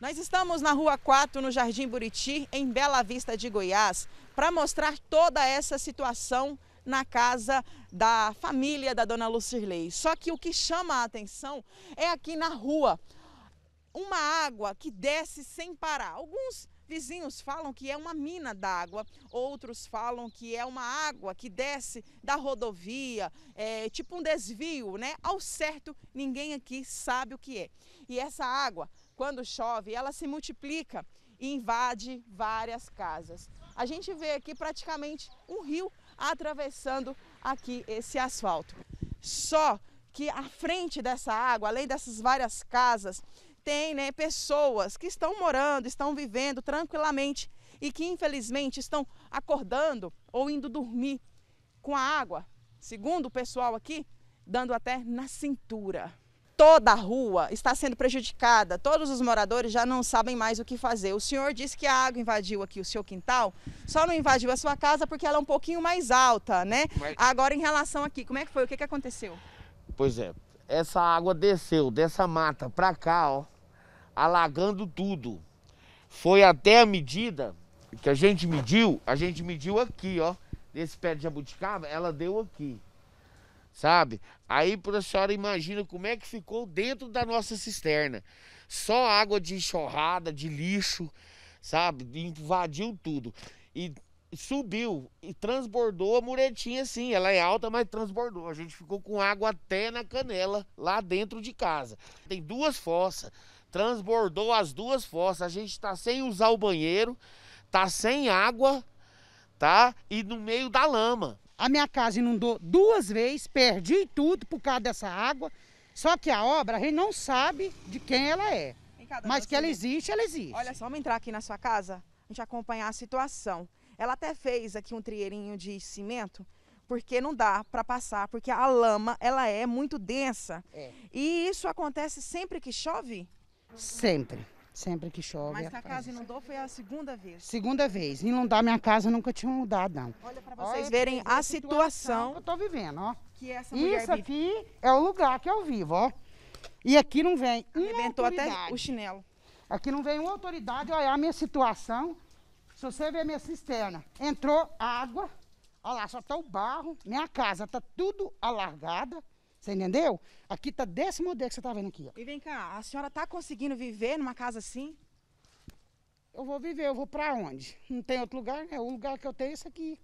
Nós estamos na Rua 4, no Jardim Buriti, em Bela Vista de Goiás, para mostrar toda essa situação na casa da família da dona Lucirlei. Só que o que chama a atenção é aqui na rua, uma água que desce sem parar. Alguns vizinhos falam que é uma mina d'água, outros falam que é uma água que desce da rodovia, é, tipo um desvio, né? Ao certo, ninguém aqui sabe o que é. E essa água quando chove, ela se multiplica e invade várias casas. A gente vê aqui praticamente um rio atravessando aqui esse asfalto. Só que à frente dessa água, além dessas várias casas, tem né, pessoas que estão morando, estão vivendo tranquilamente e que infelizmente estão acordando ou indo dormir com a água, segundo o pessoal aqui, dando até na cintura toda a rua está sendo prejudicada, todos os moradores já não sabem mais o que fazer. O senhor disse que a água invadiu aqui o seu quintal, só não invadiu a sua casa porque ela é um pouquinho mais alta, né? Mas... Agora, em relação aqui, como é que foi? O que, que aconteceu? Pois é, essa água desceu dessa mata para cá, ó, alagando tudo. Foi até a medida que a gente mediu, a gente mediu aqui, ó, nesse pé de jabuticaba, ela deu aqui sabe? Aí para a senhora imagina como é que ficou dentro da nossa cisterna. Só água de enxurrada, de lixo, sabe? Invadiu tudo. E subiu e transbordou a muretinha assim. Ela é alta, mas transbordou. A gente ficou com água até na canela lá dentro de casa. Tem duas fossas. Transbordou as duas fossas. A gente está sem usar o banheiro, tá sem água, tá? E no meio da lama. A minha casa inundou duas vezes, perdi tudo por causa dessa água. Só que a obra, a gente não sabe de quem ela é. Cada Mas que ela existe, ela existe. Olha só, vamos entrar aqui na sua casa, a gente acompanhar a situação. Ela até fez aqui um trieirinho de cimento, porque não dá para passar, porque a lama, ela é muito densa. É. E isso acontece sempre que chove? Sempre. Sempre que chove. Mas a casa inundou foi a segunda vez? Segunda vez. Inundar minha casa nunca tinha mudado, não. Olha para vocês Olha, verem a situação, que eu tô vivendo, ó. Que essa Isso vive. aqui é o lugar que eu vivo, ó. E aqui não vem Arrebentou até o chinelo. Aqui não vem uma autoridade olhar a minha situação. Se você ver minha cisterna, entrou água. Olha lá, só tá o barro. Minha casa tá tudo alargada. Você entendeu? Aqui tá desse modelo que você tá vendo aqui, ó. E vem cá, a senhora tá conseguindo viver numa casa assim? Eu vou viver, eu vou para onde? Não tem outro lugar, né? O lugar que eu tenho é isso aqui.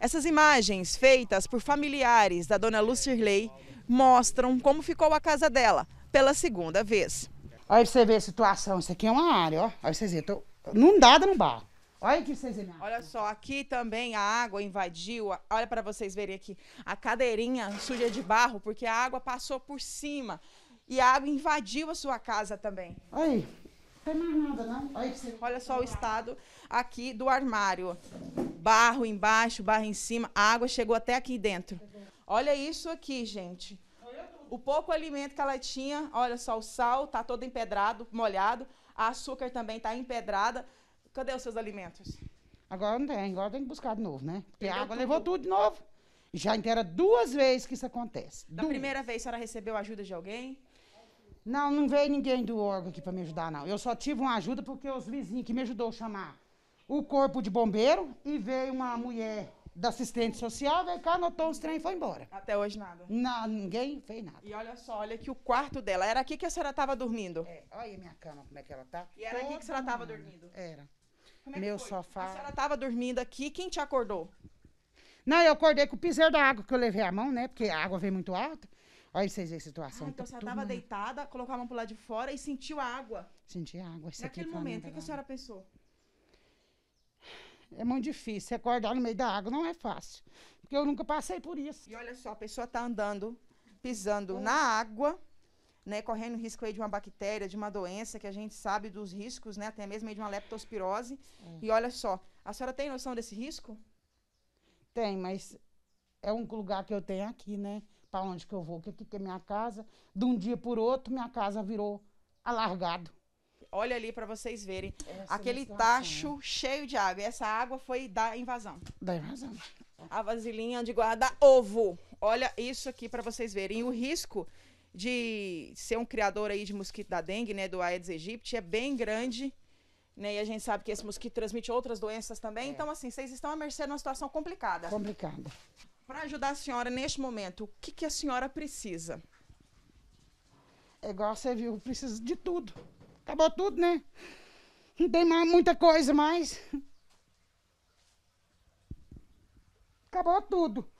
Essas imagens, feitas por familiares da dona Lucirley, mostram como ficou a casa dela pela segunda vez. Olha você ver a situação, isso aqui é uma área, ó. Olha vocês verem, tô inundada no barro. Olha que vocês Olha só, aqui também a água invadiu. Olha para vocês verem aqui. A cadeirinha suja de barro, porque a água passou por cima. E a água invadiu a sua casa também. Aí. Não tem mais nada, não. Olha, Olha só o estado aqui do armário. Barro embaixo, barro em cima. A água chegou até aqui dentro. Olha isso aqui, gente. O pouco alimento que ela tinha, olha só, o sal tá todo empedrado, molhado, a açúcar também tá empedrada. Cadê os seus alimentos? Agora não tem, agora tem que buscar de novo, né? Porque a água tudo. levou tudo de novo. Já inteira duas vezes que isso acontece. Da duas. primeira vez, a senhora recebeu ajuda de alguém? Não, não veio ninguém do órgão aqui para me ajudar, não. Eu só tive uma ajuda porque os vizinhos que me ajudou a chamar o corpo de bombeiro e veio uma mulher da assistente social, veio cá, anotou os trem e foi embora. Até hoje nada? Não, ninguém fez nada. E olha só, olha que o quarto dela, era aqui que a senhora estava dormindo? É, olha a minha cama, como é que ela tá. E era Toda aqui que a senhora estava dormindo? Era. Como é meu que foi? sofá. A senhora estava dormindo aqui, quem te acordou? Não, eu acordei com o piseiro da água, que eu levei a mão, né? Porque a água veio muito alta. Olha vocês aí a situação. Ah, então tá você estava deitada, colocou a mão pro lado de fora e sentiu a água. Senti a água. Naquele momento, o que, tá que, a senhora pensou? É muito difícil. acordar no meio da água não é fácil. Porque eu nunca passei por isso. E olha só, a pessoa está andando, pisando hum. na água, né, correndo risco aí de uma bactéria, de uma doença, que a gente sabe dos riscos, né, até mesmo de uma leptospirose. É. E olha só, a senhora tem noção desse risco? Tem, mas é um lugar que eu tenho aqui, né? Para onde que eu vou? Que aqui que é minha casa. De um dia por outro, minha casa virou alargado. Olha ali para vocês verem. Essa é Aquele é tacho né? cheio de água. E essa água foi da invasão. Da invasão. A vasilhinha de guarda ovo. Olha isso aqui para vocês verem. E o risco de ser um criador aí de mosquito da dengue, né, do Aedes aegypti, é bem grande, né, e a gente sabe que esse mosquito transmite outras doenças também. É. Então, assim, vocês estão à mercê de uma situação complicada. Complicada. Para ajudar a senhora neste momento, o que, que a senhora precisa? É igual você viu, precisa de tudo. Acabou tudo, né? Não tem mais muita coisa mais. Acabou tudo.